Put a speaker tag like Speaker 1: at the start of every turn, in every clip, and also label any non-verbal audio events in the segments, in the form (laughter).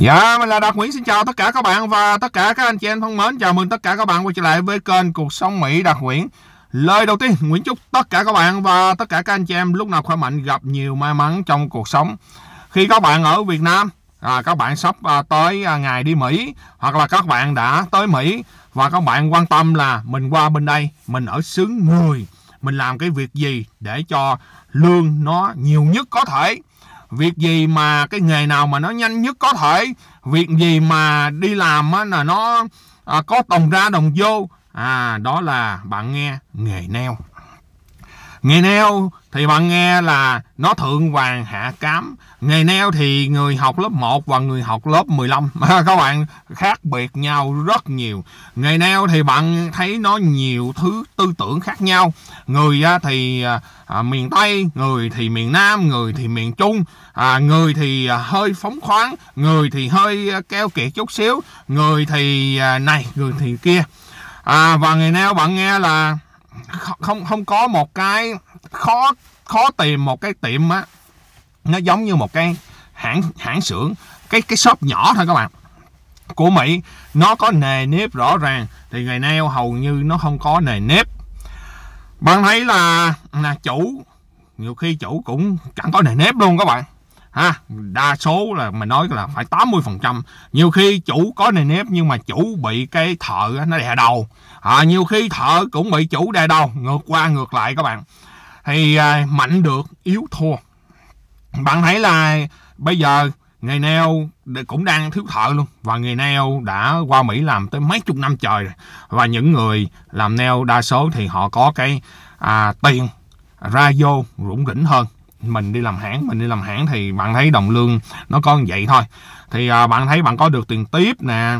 Speaker 1: Dạ, mình là Đạt Nguyễn xin chào tất cả các bạn và tất cả các anh chị em thân mến. Chào mừng tất cả các bạn quay trở lại với kênh Cuộc Sống Mỹ Đạt Nguyễn. Lời đầu tiên, Nguyễn chúc tất cả các bạn và tất cả các anh chị em lúc nào khỏe mạnh gặp nhiều may mắn trong cuộc sống. Khi các bạn ở Việt Nam, à, các bạn sắp à, tới à, ngày đi Mỹ hoặc là các bạn đã tới Mỹ và các bạn quan tâm là mình qua bên đây, mình ở xứ người, mình làm cái việc gì để cho lương nó nhiều nhất có thể Việc gì mà cái nghề nào mà nó nhanh nhất có thể, việc gì mà đi làm á, là nó à, có đồng ra đồng vô. À đó là bạn nghe nghề neo ngày neo thì bạn nghe là nó thượng vàng hạ cám. ngày neo thì người học lớp 1 và người học lớp 15. (laughs) Các bạn khác biệt nhau rất nhiều. ngày neo thì bạn thấy nó nhiều thứ tư tưởng khác nhau. Người thì à, à, miền Tây, người thì miền Nam, người thì miền Trung, à, người thì hơi phóng khoáng, người thì hơi keo kiệt chút xíu, người thì này, người thì kia. À, và ngày neo bạn nghe là không không có một cái khó khó tìm một cái tiệm á nó giống như một cái hãng hãng xưởng cái cái shop nhỏ thôi các bạn của Mỹ nó có nề nếp rõ ràng thì ngày nay hầu như nó không có nề nếp bạn thấy là là chủ nhiều khi chủ cũng chẳng có nề nếp luôn các bạn ha đa số là mình nói là phải 80 phần trăm nhiều khi chủ có nền nếp nhưng mà chủ bị cái thợ nó đè đầu à, nhiều khi thợ cũng bị chủ đè đầu ngược qua ngược lại các bạn thì à, mạnh được yếu thua bạn thấy là bây giờ người neo cũng đang thiếu thợ luôn và người neo đã qua Mỹ làm tới mấy chục năm trời rồi và những người làm neo đa số thì họ có cái à, tiền ra vô rủng rỉnh hơn mình đi làm hãng mình đi làm hãng thì bạn thấy đồng lương nó có như vậy thôi thì à, bạn thấy bạn có được tiền tiếp nè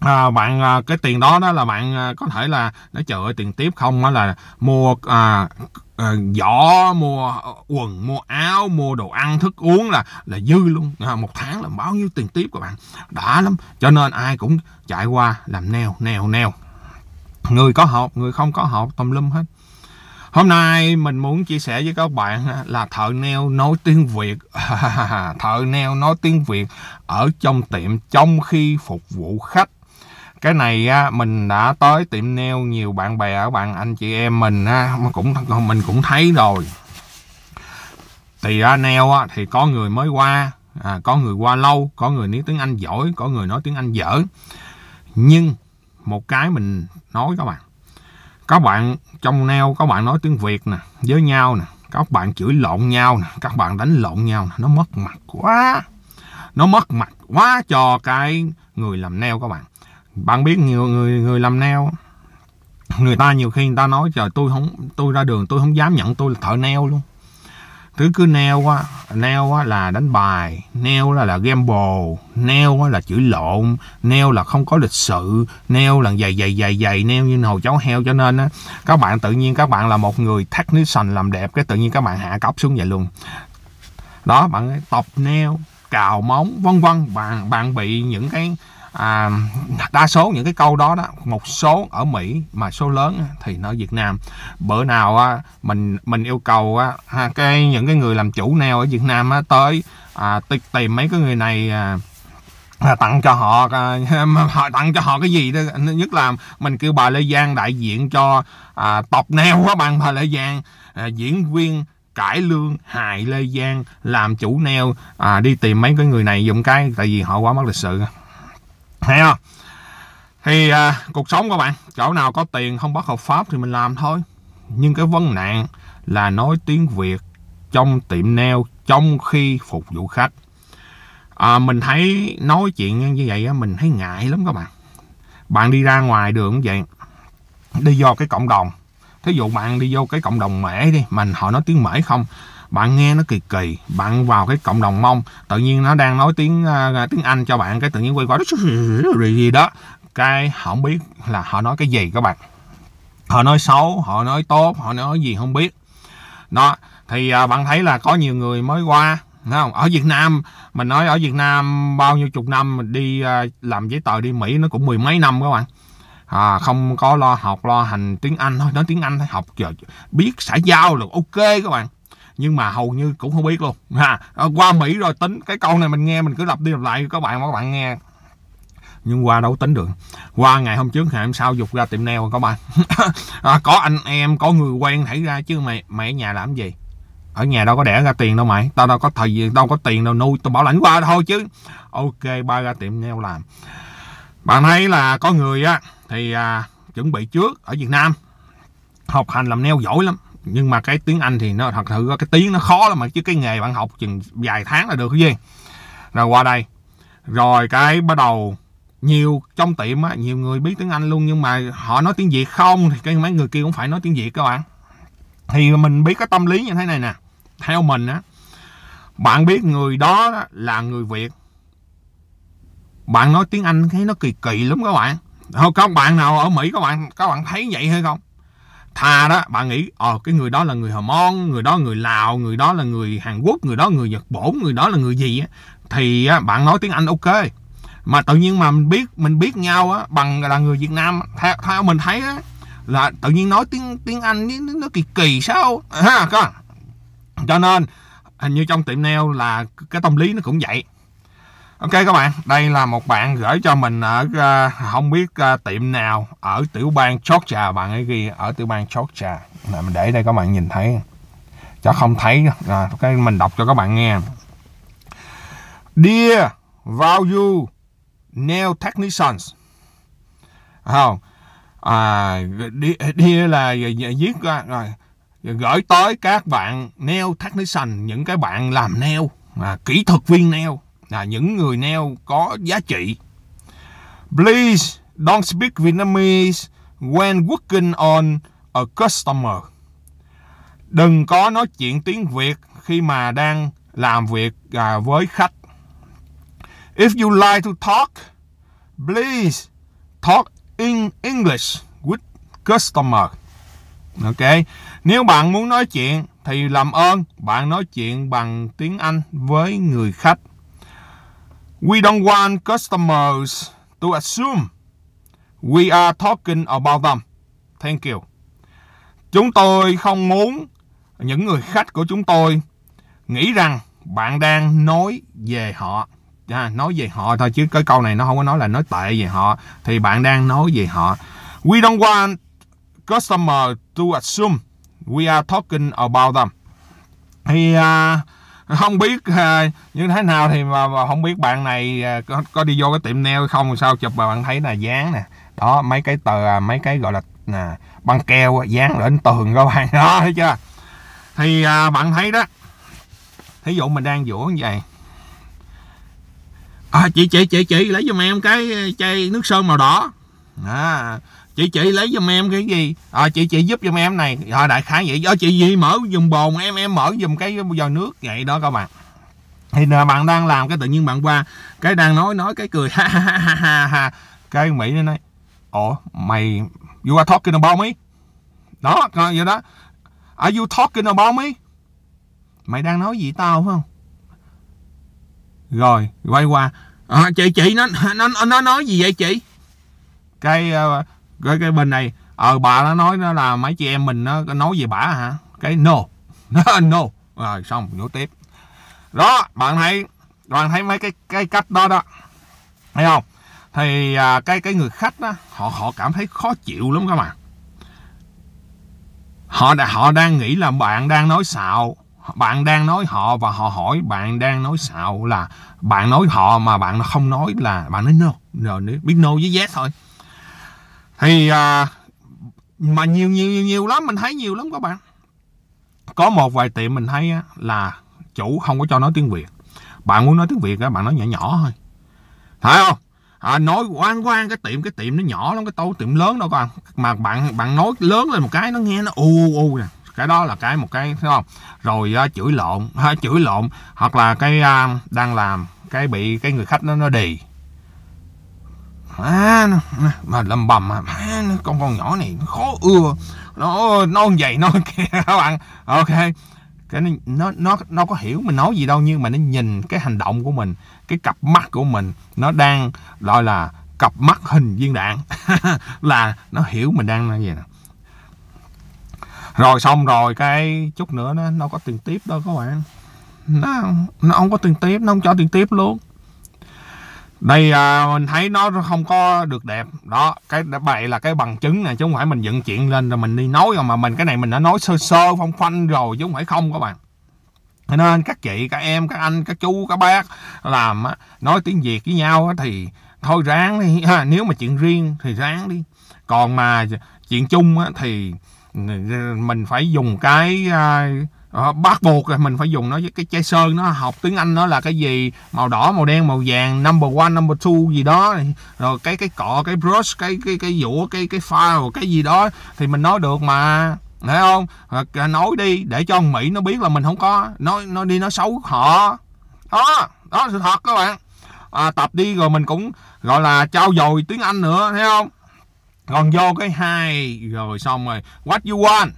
Speaker 1: à, bạn à, cái tiền đó đó là bạn à, có thể là nó chờ tiền tiếp không á là mua à, à, giỏ mua quần mua áo mua đồ ăn thức uống là là dư luôn à, một tháng là bao nhiêu tiền tiếp các bạn đã lắm cho nên ai cũng chạy qua làm neo neo neo người có học người không có học tùm lum hết Hôm nay mình muốn chia sẻ với các bạn là thợ neo nói tiếng Việt. (laughs) thợ neo nói tiếng Việt ở trong tiệm trong khi phục vụ khách. Cái này mình đã tới tiệm neo nhiều bạn bè ở bạn anh chị em mình cũng mình cũng thấy rồi. Thì neo thì có người mới qua, à, có người qua lâu, có người nói tiếng Anh giỏi, có người nói tiếng Anh dở. Nhưng một cái mình nói các bạn các bạn trong neo các bạn nói tiếng việt nè với nhau nè các bạn chửi lộn nhau nè các bạn đánh lộn nhau nè nó mất mặt quá nó mất mặt quá cho cái người làm neo các bạn bạn biết nhiều người người làm neo người ta nhiều khi người ta nói trời tôi không tôi ra đường tôi không dám nhận tôi là thợ neo luôn Tứ cứ neo á, neo á là đánh bài, neo là, là gamble, neo á là chữ lộn, neo là không có lịch sự, neo là dày dày dày dày, neo như hồi cháu heo cho nên á, các bạn tự nhiên các bạn là một người technician làm đẹp, cái tự nhiên các bạn hạ cốc xuống vậy luôn. Đó, bạn tập neo, cào móng, vân vân, bạn, bạn bị những cái à, đa số những cái câu đó đó một số ở Mỹ mà số lớn thì nó ở Việt Nam bữa nào á, mình mình yêu cầu á, cái những cái người làm chủ neo ở Việt Nam á, tới à, tìm mấy cái người này à, À, tặng cho họ à, (laughs) họ tặng cho họ cái gì đó nhất là mình kêu bà Lê Giang đại diện cho à, tộc neo quá bằng bà Lê Giang à, diễn viên cải lương hài Lê Giang làm chủ neo à, đi tìm mấy cái người này dùng cái tại vì họ quá mất lịch sự thấy không thì à, cuộc sống các bạn chỗ nào có tiền không bất hợp pháp thì mình làm thôi nhưng cái vấn nạn là nói tiếng việt trong tiệm nail trong khi phục vụ khách à, mình thấy nói chuyện như vậy mình thấy ngại lắm các bạn bạn đi ra ngoài đường cũng vậy đi vô cái cộng đồng thí dụ bạn đi vô cái cộng đồng mễ đi mình họ nói tiếng mễ không bạn nghe nó kỳ kỳ bạn vào cái cộng đồng mông tự nhiên nó đang nói tiếng uh, tiếng anh cho bạn cái tự nhiên quay qua (laughs) gì đó cái không biết là họ nói cái gì các bạn họ nói xấu họ nói tốt họ nói gì không biết đó thì uh, bạn thấy là có nhiều người mới qua không ở Việt Nam mình nói ở Việt Nam bao nhiêu chục năm mình đi uh, làm giấy tờ đi Mỹ nó cũng mười mấy năm các bạn à, không có lo học lo hành tiếng Anh thôi nói tiếng Anh thôi học giờ biết xã giao là ok các bạn nhưng mà hầu như cũng không biết luôn ha à, qua mỹ rồi tính cái câu này mình nghe mình cứ lặp đi lặp lại các bạn các bạn nghe nhưng qua đâu tính được qua ngày hôm trước ngày hôm sau dục ra tiệm neo các bạn (laughs) à, có anh em có người quen thấy ra chứ mày mẹ nhà làm gì ở nhà đâu có đẻ ra tiền đâu mày tao đâu có thời gian đâu có tiền đâu nuôi tao bảo lãnh qua thôi chứ ok ba ra tiệm neo làm bạn thấy là có người á thì à, chuẩn bị trước ở việt nam học hành làm neo giỏi lắm nhưng mà cái tiếng Anh thì nó thật sự cái tiếng nó khó lắm mà chứ cái nghề bạn học chừng vài tháng là được cái gì rồi qua đây rồi cái bắt đầu nhiều trong tiệm á nhiều người biết tiếng Anh luôn nhưng mà họ nói tiếng Việt không thì cái mấy người kia cũng phải nói tiếng Việt các bạn thì mình biết cái tâm lý như thế này nè theo mình á bạn biết người đó là người Việt bạn nói tiếng Anh thấy nó kỳ kỳ lắm các bạn không các bạn nào ở Mỹ các bạn các bạn thấy vậy hay không thà đó bạn nghĩ ờ cái người đó là người Hờ mon người đó người Lào người đó là người Hàn Quốc người đó người Nhật Bổn người đó là người gì á thì bạn nói tiếng Anh ok mà tự nhiên mà mình biết mình biết nhau á bằng là người Việt Nam theo, theo mình thấy á là tự nhiên nói tiếng tiếng Anh nó, nó kỳ kỳ sao ha con cho nên hình như trong tiệm nail là cái tâm lý nó cũng vậy Ok các bạn, đây là một bạn gửi cho mình ở ờ, không biết ờ, tiệm nào ở tiểu bang Georgia, bạn ấy ghi ở tiểu bang Georgia. Là mình để đây các bạn nhìn thấy. cho không thấy à, cái mình đọc cho các bạn nghe. Dear Value Nail Technicians. Không. À, dear là viết à, rồi gửi tới các bạn nail technician những cái bạn làm nail à, kỹ thuật viên nail là những người neo có giá trị. Please don't speak Vietnamese when working on a customer. Đừng có nói chuyện tiếng Việt khi mà đang làm việc à, với khách. If you like to talk, please talk in English with customer. Ok. Nếu bạn muốn nói chuyện thì làm ơn bạn nói chuyện bằng tiếng Anh với người khách. We don't want customers to assume we are talking about them. Thank you. Chúng tôi không muốn những người khách của chúng tôi nghĩ rằng bạn đang nói về họ. À, nói về họ thôi chứ cái câu này nó không có nói là nói tệ về họ thì bạn đang nói về họ. We don't want customer to assume we are talking about them. Thì uh, không biết uh, như thế nào thì mà, mà không biết bạn này uh, có, có đi vô cái tiệm neo không sao chụp mà bạn thấy là dán nè đó mấy cái tờ à, mấy cái gọi là nè băng keo dán lên tường các bạn (laughs) đó thấy chưa thì uh, bạn thấy đó thí dụ mình đang vũa như vậy à, chị chị chị chị lấy giùm em cái chai nước sơn màu đỏ à, chị chị lấy giùm em cái gì à, chị chị giúp giùm em này rồi ờ, đại khái vậy đó ờ, chị gì mở dùm bồn em em mở dùm cái giò nước vậy đó các bạn thì là bạn đang làm cái tự nhiên bạn qua cái đang nói nói cái cười (laughs) ha ha ha ha cái mỹ nó nói ủa mày you are talking about me đó vậy đó are you talking about me mày đang nói gì tao không rồi quay qua à, chị chị nó nó nó nói gì vậy chị cái uh, cái cái bên này ờ bà nó nói nó là mấy chị em mình nó nói về bả hả cái no (laughs) no rồi xong nhổ tiếp đó bạn thấy bạn thấy mấy cái cái cách đó đó thấy không thì à, cái cái người khách đó họ họ cảm thấy khó chịu lắm các bạn họ đã họ đang nghĩ là bạn đang nói xạo bạn đang nói họ và họ hỏi bạn đang nói xạo là bạn nói họ mà bạn không nói là bạn nói no rồi biết no với yes thôi thì à, mà nhiều nhiều nhiều nhiều lắm mình thấy nhiều lắm các bạn có một vài tiệm mình thấy là chủ không có cho nói tiếng việt bạn muốn nói tiếng việt các bạn nói nhỏ nhỏ thôi thấy không à, nói quan quan cái tiệm cái tiệm nó nhỏ lắm cái tô tiệm lớn đâu các bạn mà bạn bạn nói lớn lên một cái nó nghe nó u u nè cái đó là cái một cái thấy không rồi uh, chửi lộn ha, à, chửi lộn hoặc là cái uh, đang làm cái bị cái người khách nó nó đì má nó, mà lầm bầm mà má nó, con con nhỏ này nó khó ưa nó nó dày nó (laughs) kia các bạn ok cái nó nó nó nó có hiểu mình nói gì đâu nhưng mà nó nhìn cái hành động của mình cái cặp mắt của mình nó đang gọi là cặp mắt hình viên đạn (laughs) là nó hiểu mình đang nói gì nè rồi xong rồi cái chút nữa nó nó có tiền tiếp đâu các bạn nó nó không có tiền tiếp nó không cho tiền tiếp luôn đây à, mình thấy nó không có được đẹp đó cái vậy là cái bằng chứng này chứ không phải mình dựng chuyện lên rồi mình đi nói rồi mà mình cái này mình đã nói sơ sơ phong phanh rồi chứ không phải không các bạn nên các chị các em các anh các chú các bác làm nói tiếng việt với nhau thì thôi ráng đi ha nếu mà chuyện riêng thì ráng đi còn mà chuyện chung thì ừ, mình phải dùng cái à, đó, ờ, bắt buộc là mình phải dùng nó với cái chai sơn nó học tiếng anh nó là cái gì màu đỏ màu đen màu vàng number one number two gì đó rồi cái cái cọ cái brush cái cái cái dũa cái cái file cái gì đó thì mình nói được mà thấy không hoặc nói đi để cho mỹ nó biết là mình không có nói nó đi nói xấu họ đó đó sự thật các bạn à, tập đi rồi mình cũng gọi là trao dồi tiếng anh nữa thấy không còn vô cái hai rồi xong rồi what you want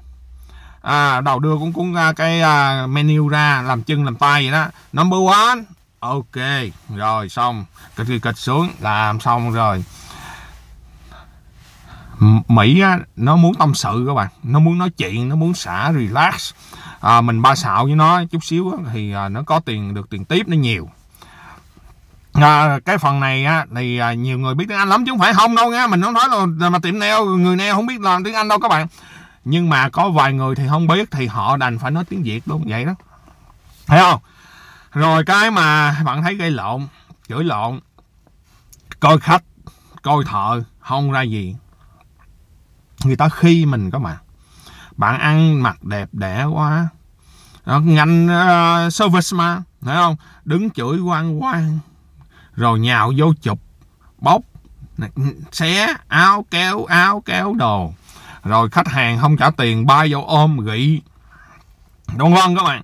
Speaker 1: à, đầu đưa cũng cũng ra à, cái à, menu ra làm chân làm tay vậy đó number one ok rồi xong kịch kịch, kịch xuống làm xong rồi Mỹ á, nó muốn tâm sự các bạn nó muốn nói chuyện nó muốn xả relax à, mình ba xạo với nó chút xíu á, thì à, nó có tiền được tiền tiếp nó nhiều à, cái phần này á, thì à, nhiều người biết tiếng Anh lắm chứ không phải không đâu nha mình không nói là mà tiệm neo người neo không biết làm tiếng Anh đâu các bạn nhưng mà có vài người thì không biết thì họ đành phải nói tiếng việt đúng vậy đó thấy không rồi cái mà bạn thấy gây lộn chửi lộn coi khách coi thợ không ra gì người ta khi mình có mà bạn ăn mặc đẹp đẽ quá đó, ngành uh, service mà thấy không đứng chửi quan quan rồi nhào vô chụp bóc xé áo kéo áo kéo đồ rồi khách hàng không trả tiền bay vô ôm gị đúng không các bạn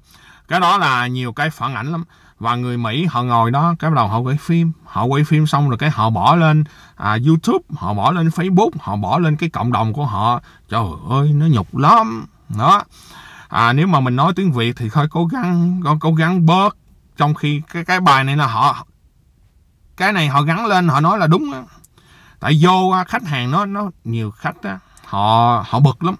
Speaker 1: cái đó là nhiều cái phản ảnh lắm và người Mỹ họ ngồi đó cái bắt đầu họ quay phim họ quay phim xong rồi cái họ bỏ lên à, YouTube họ bỏ lên Facebook họ bỏ lên cái cộng đồng của họ trời ơi nó nhục lắm đó à, nếu mà mình nói tiếng Việt thì thôi cố gắng cố, cố gắng bớt trong khi cái cái bài này là họ cái này họ gắn lên họ nói là đúng đó. tại vô à, khách hàng nó nó nhiều khách đó, họ họ bực lắm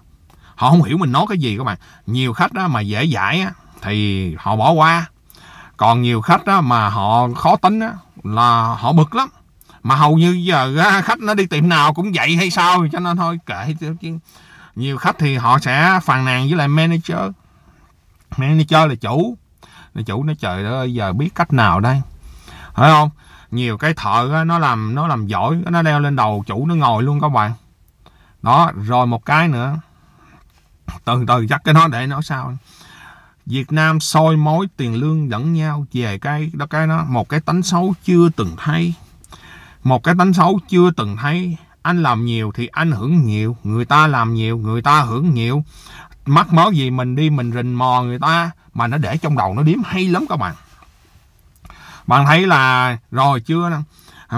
Speaker 1: họ không hiểu mình nói cái gì các bạn nhiều khách đó mà dễ dãi á, thì họ bỏ qua còn nhiều khách đó mà họ khó tính á, là họ bực lắm mà hầu như giờ khách nó đi tiệm nào cũng vậy hay sao cho nên thôi kệ chứ nhiều khách thì họ sẽ phàn nàn với lại manager manager là chủ là chủ nó trời ơi giờ biết cách nào đây phải không nhiều cái thợ nó làm nó làm giỏi nó đeo lên đầu chủ nó ngồi luôn các bạn đó rồi một cái nữa từ từ chắc cái nó để nó sao Việt Nam soi mối tiền lương lẫn nhau về cái đó cái nó một cái tánh xấu chưa từng thấy một cái tánh xấu chưa từng thấy anh làm nhiều thì anh hưởng nhiều người ta làm nhiều người ta hưởng nhiều mắc mớ gì mình đi mình rình mò người ta mà nó để trong đầu nó điếm hay lắm các bạn bạn thấy là rồi chưa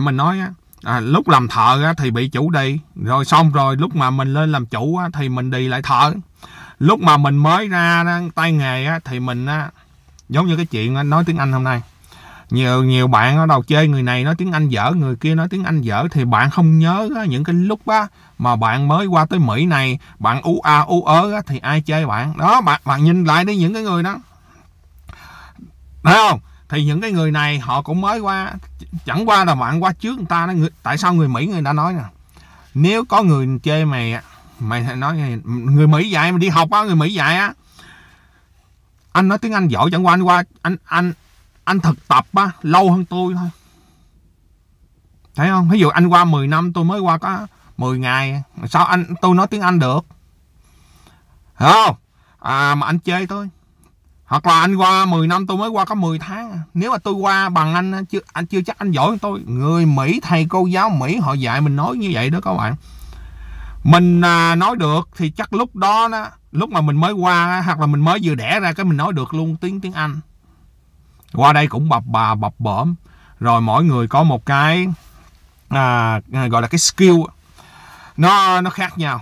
Speaker 1: mình nói à, lúc làm thợ á, thì bị chủ đi rồi xong rồi lúc mà mình lên làm chủ á, thì mình đi lại thợ lúc mà mình mới ra tay nghề á, thì mình á, giống như cái chuyện á, nói tiếng anh hôm nay nhiều nhiều bạn ở đầu chơi người này nói tiếng anh dở người kia nói tiếng anh dở thì bạn không nhớ á, những cái lúc á, mà bạn mới qua tới mỹ này bạn u a u ớ á, thì ai chơi bạn đó bạn bạn nhìn lại đi những cái người đó thấy không thì những cái người này họ cũng mới qua chẳng qua là bạn qua trước người ta đó tại sao người mỹ người ta nói nè nếu có người chê mày mày nói người mỹ dạy mà đi học á người mỹ dạy á anh nói tiếng anh giỏi chẳng qua anh qua anh anh anh thực tập á lâu hơn tôi thôi thấy không ví dụ anh qua 10 năm tôi mới qua có 10 ngày sao anh tôi nói tiếng anh được hiểu không à, mà anh chê tôi hoặc là anh qua 10 năm tôi mới qua có 10 tháng nếu mà tôi qua bằng anh chưa anh chưa chắc anh giỏi hơn tôi người mỹ thầy cô giáo mỹ họ dạy mình nói như vậy đó các bạn mình à, nói được thì chắc lúc đó, đó lúc mà mình mới qua hoặc là mình mới vừa đẻ ra cái mình nói được luôn tiếng tiếng anh qua đây cũng bập bà bập bõm rồi mỗi người có một cái à, gọi là cái skill nó nó khác nhau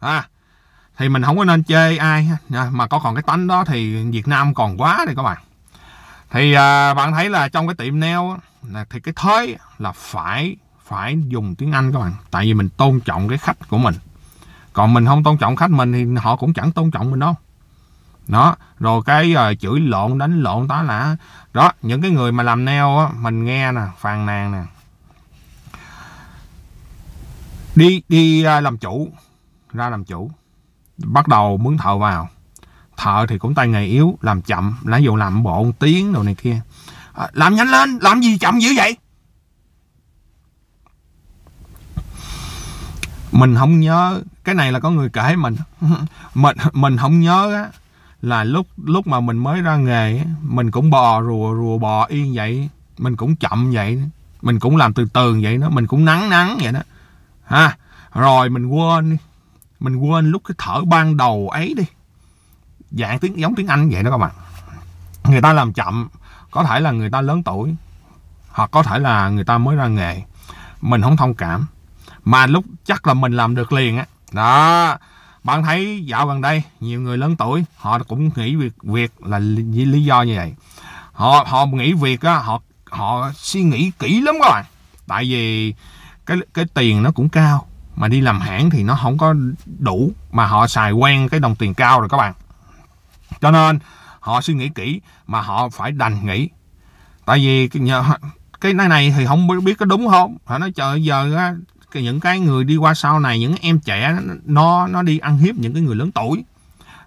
Speaker 1: à, thì mình không có nên chê ai dạ, mà có còn cái tánh đó thì Việt Nam còn quá đây các bạn thì à, bạn thấy là trong cái tiệm nail là thì cái thế là phải phải dùng tiếng Anh các bạn tại vì mình tôn trọng cái khách của mình còn mình không tôn trọng khách mình thì họ cũng chẳng tôn trọng mình đâu đó rồi cái uh, chửi lộn đánh lộn tá lả đó những cái người mà làm nail á mình nghe nè phàn nàn nè đi đi uh, làm chủ ra làm chủ bắt đầu mướn thợ vào thợ thì cũng tay nghề yếu làm chậm nãy dù làm bộ một tiếng đồ này kia à, làm nhanh lên làm gì chậm dữ vậy mình không nhớ cái này là có người kể mình (laughs) mình mình không nhớ á là lúc lúc mà mình mới ra nghề mình cũng bò rùa rùa bò yên vậy mình cũng chậm vậy mình cũng làm từ từ vậy đó mình cũng nắng nắng vậy đó ha rồi mình quên mình quên lúc cái thở ban đầu ấy đi dạng tiếng giống tiếng anh vậy đó các bạn người ta làm chậm có thể là người ta lớn tuổi hoặc có thể là người ta mới ra nghề mình không thông cảm mà lúc chắc là mình làm được liền á đó bạn thấy dạo gần đây nhiều người lớn tuổi họ cũng nghĩ việc việc là lý, lý do như vậy họ họ nghĩ việc á họ họ suy nghĩ kỹ lắm các bạn tại vì cái cái tiền nó cũng cao mà đi làm hãng thì nó không có đủ mà họ xài quen cái đồng tiền cao rồi các bạn cho nên họ suy nghĩ kỹ mà họ phải đành nghĩ tại vì cái này này thì không biết có đúng không họ nói trời giờ những cái người đi qua sau này những em trẻ nó nó đi ăn hiếp những cái người lớn tuổi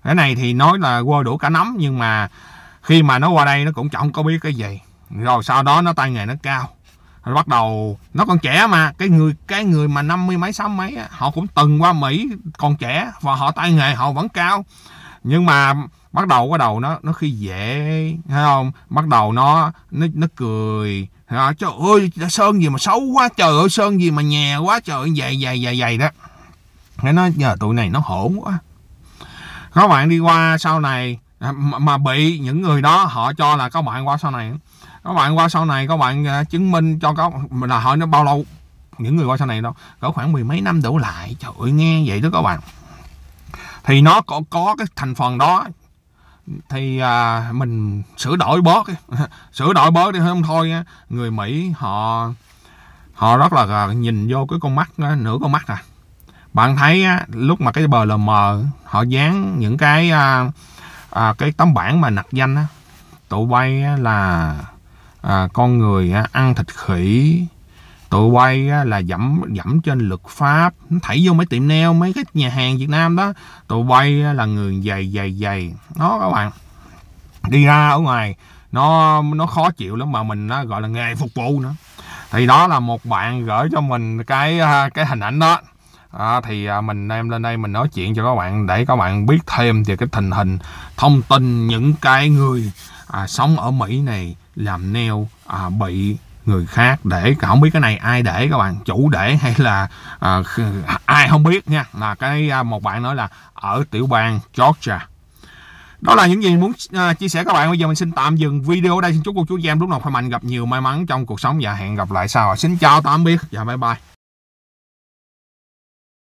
Speaker 1: cái này thì nói là qua đủ cả nắm nhưng mà khi mà nó qua đây nó cũng chẳng có biết cái gì rồi sau đó nó tay nghề nó cao rồi bắt đầu nó còn trẻ mà cái người cái người mà năm mươi mấy sáu mấy họ cũng từng qua mỹ còn trẻ và họ tay nghề họ vẫn cao nhưng mà bắt đầu bắt đầu nó nó khi dễ thấy không bắt đầu nó nó nó cười trời ơi sơn gì mà xấu quá trời ơi sơn gì mà nhè quá trời dày dày dày dày đó cái nó giờ tụi này nó hổn quá có bạn đi qua sau này mà, mà bị những người đó họ cho là có bạn qua sau này các bạn qua sau này các bạn à, chứng minh cho các là hỏi nó bao lâu những người qua sau này đâu có khoảng mười mấy năm đổ lại trời ơi nghe vậy đó các bạn thì nó có có cái thành phần đó thì à, mình sửa đổi bớt (laughs) sửa đổi bớt đi không thôi người mỹ họ họ rất là à, nhìn vô cái con mắt à, nửa con mắt à bạn thấy lúc mà cái bờ mờ họ dán những cái à, à, cái tấm bảng mà nặc danh á, tụi bay là à, con người á, ăn thịt khỉ tụi quay á, là dẫm dẫm trên luật pháp nó thảy vô mấy tiệm neo mấy cái nhà hàng việt nam đó tụi quay á, là người dày dày dày nó các bạn đi ra ở ngoài nó nó khó chịu lắm mà mình nó gọi là nghề phục vụ nữa thì đó là một bạn gửi cho mình cái à, cái hình ảnh đó à, thì à, mình đem lên đây mình nói chuyện cho các bạn để các bạn biết thêm về cái tình hình thông tin những cái người à, sống ở mỹ này làm nail à, bị người khác để cả không biết cái này ai để các bạn chủ để hay là à, ai không biết nha là cái à, một bạn nói là ở tiểu bang Georgia đó là những gì muốn à, chia sẻ các bạn bây giờ mình xin tạm dừng video ở đây xin chúc cô chú em lúc nào khỏe mạnh gặp nhiều may mắn trong cuộc sống và hẹn gặp lại sau xin chào tạm biệt và dạ, bye bye